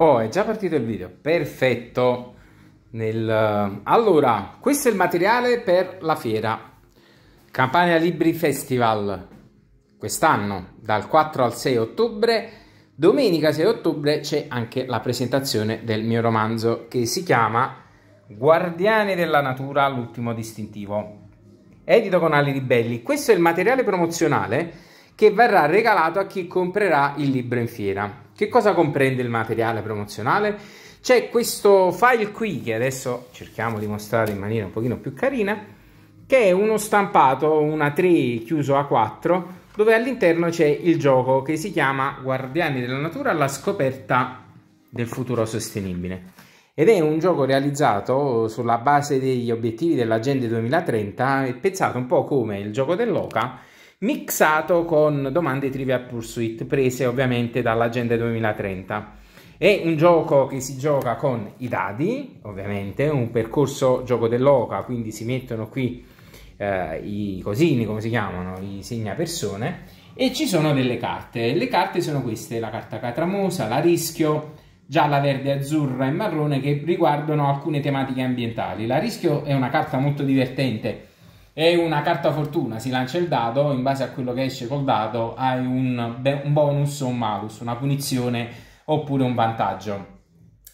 Oh, è già partito il video, perfetto. Nel... Eh, allora, questo è il materiale per la fiera Campania Libri Festival quest'anno, dal 4 al 6 ottobre. Domenica 6 ottobre c'è anche la presentazione del mio romanzo che si chiama Guardiani della natura, l'ultimo distintivo. Edito con Ali Ribelli. Questo è il materiale promozionale che verrà regalato a chi comprerà il libro in fiera. Che cosa comprende il materiale promozionale? C'è questo file qui che adesso cerchiamo di mostrare in maniera un pochino più carina, che è uno stampato, una 3 chiuso A4, dove all'interno c'è il gioco che si chiama Guardiani della Natura la scoperta del futuro sostenibile ed è un gioco realizzato sulla base degli obiettivi dell'Agenda 2030 e pensato un po' come il gioco dell'Oca mixato con domande trivia pursuit prese ovviamente dall'Agenda 2030. È un gioco che si gioca con i dadi, ovviamente, un percorso gioco dell'oca, quindi si mettono qui eh, i cosini, come si chiamano, i segnapersone, e ci sono delle carte. Le carte sono queste, la carta catramosa, la rischio, gialla, verde, azzurra e marrone, che riguardano alcune tematiche ambientali. La rischio è una carta molto divertente, è una carta fortuna, si lancia il dado, in base a quello che esce col dado hai un, un bonus o un malus, una punizione oppure un vantaggio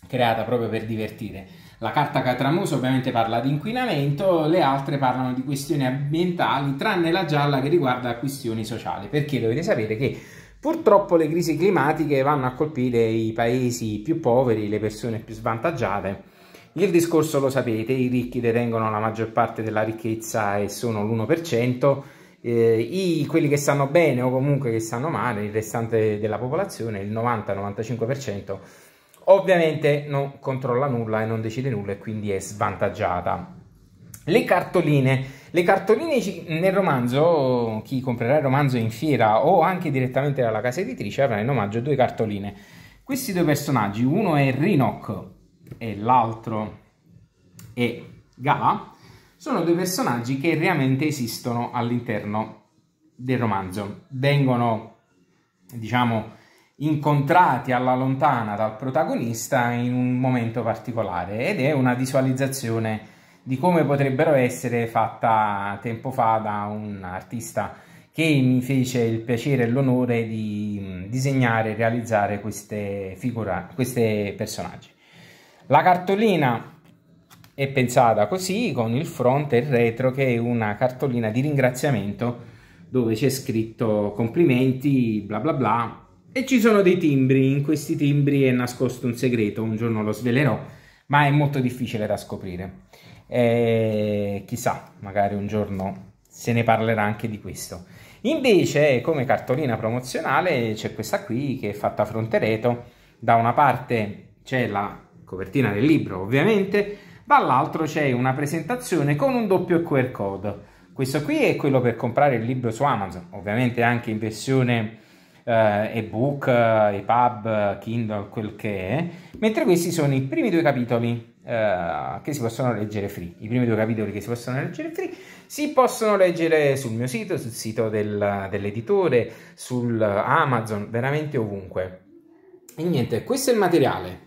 creata proprio per divertire. La carta Catramuso ovviamente parla di inquinamento, le altre parlano di questioni ambientali, tranne la gialla che riguarda questioni sociali, perché dovete sapere che purtroppo le crisi climatiche vanno a colpire i paesi più poveri, le persone più svantaggiate il discorso lo sapete, i ricchi detengono la maggior parte della ricchezza e sono l'1%, eh, i, quelli che stanno bene o comunque che stanno male, il restante della popolazione, il 90-95%, ovviamente non controlla nulla e non decide nulla e quindi è svantaggiata. Le cartoline. Le cartoline nel romanzo, chi comprerà il romanzo in fiera o anche direttamente dalla casa editrice avrà in omaggio due cartoline. Questi due personaggi, uno è Rinoc, e l'altro è Gala, sono due personaggi che realmente esistono all'interno del romanzo. Vengono, diciamo, incontrati alla lontana dal protagonista in un momento particolare ed è una visualizzazione di come potrebbero essere fatta tempo fa da un artista che mi fece il piacere e l'onore di disegnare e realizzare queste figure, questi personaggi. La cartolina è pensata così con il fronte e il retro che è una cartolina di ringraziamento dove c'è scritto complimenti bla bla bla e ci sono dei timbri, in questi timbri è nascosto un segreto, un giorno lo svelerò, ma è molto difficile da scoprire. E eh, chissà, magari un giorno se ne parlerà anche di questo. Invece, come cartolina promozionale, c'è questa qui che è fatta a fronte retro, da una parte c'è la copertina del libro ovviamente, dall'altro c'è una presentazione con un doppio QR code. Questo qui è quello per comprare il libro su Amazon, ovviamente anche in versione eh, ebook, eh, EPUB, Kindle, quel che è, mentre questi sono i primi due capitoli eh, che si possono leggere free. I primi due capitoli che si possono leggere free si possono leggere sul mio sito, sul sito del, dell'editore, su Amazon, veramente ovunque. E niente, questo è il materiale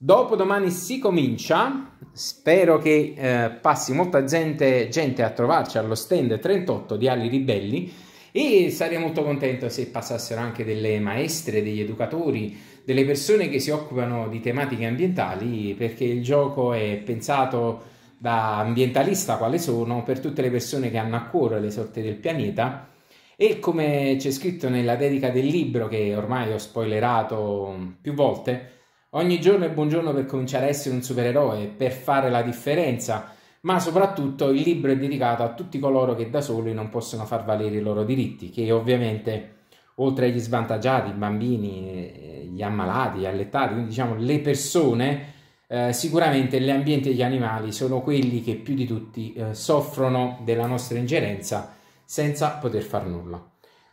Dopodomani si comincia, spero che eh, passi molta gente, gente, a trovarci allo stand 38 di Ali Ribelli e sarei molto contento se passassero anche delle maestre, degli educatori, delle persone che si occupano di tematiche ambientali perché il gioco è pensato da ambientalista quale sono per tutte le persone che hanno a cuore le sorti del pianeta e come c'è scritto nella dedica del libro che ormai ho spoilerato più volte Ogni giorno è buongiorno per cominciare a essere un supereroe, per fare la differenza, ma soprattutto il libro è dedicato a tutti coloro che da soli non possono far valere i loro diritti, che ovviamente oltre agli svantaggiati, i bambini, gli ammalati, gli allettati, quindi diciamo le persone, eh, sicuramente ambienti e gli animali sono quelli che più di tutti eh, soffrono della nostra ingerenza senza poter far nulla.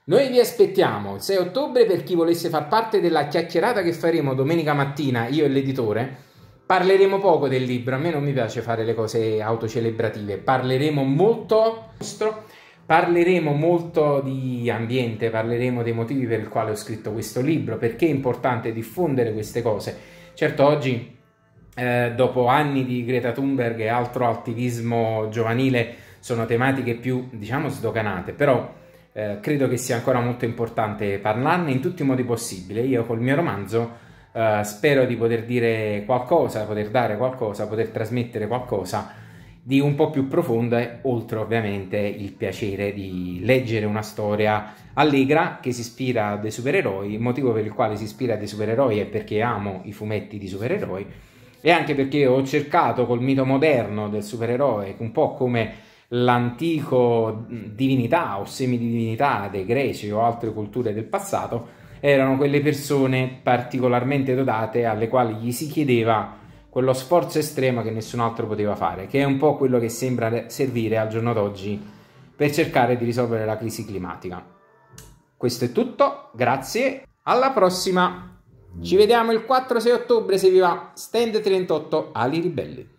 Noi vi aspettiamo il 6 ottobre per chi volesse far parte della chiacchierata che faremo domenica mattina, io e l'editore. Parleremo poco del libro, a me non mi piace fare le cose autocelebrative, parleremo molto parleremo molto di ambiente, parleremo dei motivi per i quali ho scritto questo libro, perché è importante diffondere queste cose. Certo oggi, eh, dopo anni di Greta Thunberg e altro attivismo giovanile, sono tematiche più, diciamo, sdoganate, però eh, credo che sia ancora molto importante parlarne in tutti i modi possibili. Io col mio romanzo eh, spero di poter dire qualcosa, poter dare qualcosa, poter trasmettere qualcosa di un po' più profondo, oltre ovviamente il piacere di leggere una storia allegra che si ispira a dei supereroi, il motivo per il quale si ispira a dei supereroi è perché amo i fumetti di supereroi e anche perché ho cercato col mito moderno del supereroe, un po' come l'antico divinità o semidivinità dei greci o altre culture del passato erano quelle persone particolarmente dotate alle quali gli si chiedeva quello sforzo estremo che nessun altro poteva fare, che è un po' quello che sembra servire al giorno d'oggi per cercare di risolvere la crisi climatica. Questo è tutto, grazie, alla prossima! Ci vediamo il 4-6 ottobre se vi va, stand 38 Ali Ribelli.